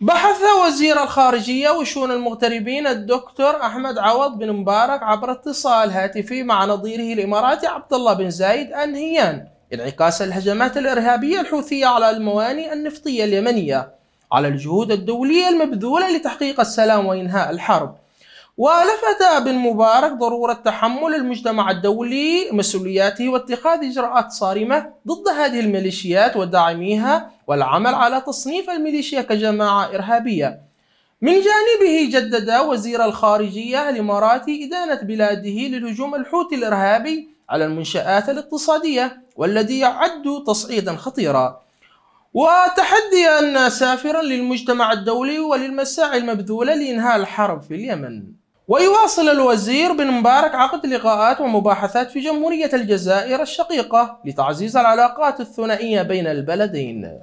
بحث وزير الخارجية وشؤون المغتربين الدكتور أحمد عوض بن مبارك عبر اتصال هاتفي مع نظيره الإماراتي عبد الله بن زايد أنهيان انعكاس الهجمات الإرهابية الحوثية على الموانئ النفطية اليمنية على الجهود الدولية المبذولة لتحقيق السلام وإنهاء الحرب ولفت بن مبارك ضرورة تحمل المجتمع الدولي مسؤولياته واتخاذ إجراءات صارمة ضد هذه الميليشيات وداعميها والعمل على تصنيف الميليشيا كجماعة إرهابية من جانبه جدد وزير الخارجية الإماراتي إدانة بلاده للهجوم الحوثي الإرهابي على المنشآت الاقتصادية والذي يعد تصعيدا خطيرا وتحديا سافرا للمجتمع الدولي وللمساعي المبذولة لإنهاء الحرب في اليمن ويواصل الوزير بن مبارك عقد لقاءات ومباحثات في جمهورية الجزائر الشقيقة لتعزيز العلاقات الثنائية بين البلدين